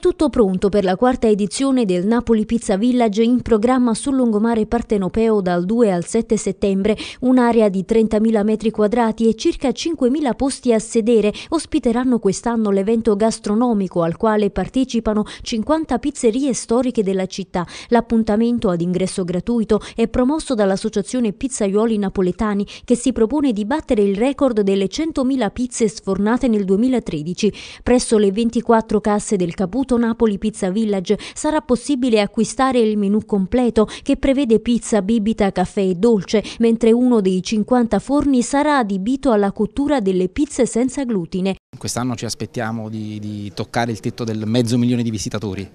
tutto pronto per la quarta edizione del Napoli Pizza Village in programma sul lungomare partenopeo dal 2 al 7 settembre, un'area di 30.000 metri quadrati e circa 5.000 posti a sedere ospiteranno quest'anno l'evento gastronomico al quale partecipano 50 pizzerie storiche della città. L'appuntamento ad ingresso gratuito è promosso dall'associazione Pizzaioli Napoletani che si propone di battere il record delle 100.000 pizze sfornate nel 2013. Presso le 24 casse del Caputo sito Napoli Pizza Village sarà possibile acquistare il menù completo che prevede pizza, bibita, caffè e dolce, mentre uno dei 50 forni sarà adibito alla cottura delle pizze senza glutine quest'anno ci aspettiamo di, di, toccare il tetto del mezzo milione di visitatori,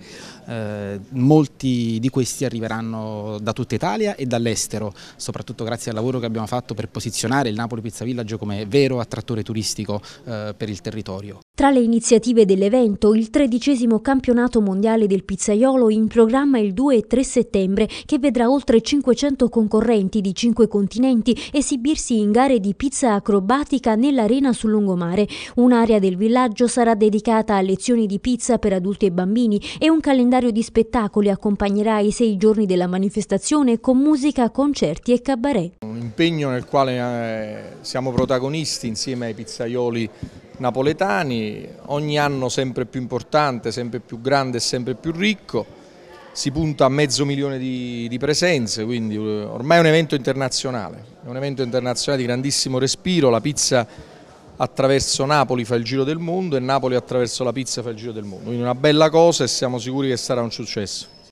eh, molti di questi arriveranno da tutta Italia e dall'estero, soprattutto grazie al lavoro che abbiamo fatto per posizionare il Napoli Pizza Village come vero attrattore turistico eh, per il territorio. Tra le iniziative dell'evento, il tredicesimo campionato mondiale del pizzaiolo in programma il 2 e 3 settembre, che vedrà oltre 500 concorrenti di 5 continenti esibirsi in gare di pizza acrobatica nell'arena sul lungomare, un'area L'area del villaggio sarà dedicata a lezioni di pizza per adulti e bambini e un calendario di spettacoli accompagnerà i sei giorni della manifestazione con musica, concerti e cabaret. Un impegno nel quale eh, siamo protagonisti insieme ai pizzaioli napoletani, ogni anno sempre più importante, sempre più grande e sempre più ricco si punta a mezzo milione di, di, presenze, quindi eh, ormai è un evento internazionale, è un evento internazionale di grandissimo respiro, la pizza attraverso Napoli fa il giro del mondo e Napoli attraverso la pizza fa il giro del mondo. Quindi una bella cosa e siamo sicuri che sarà un successo.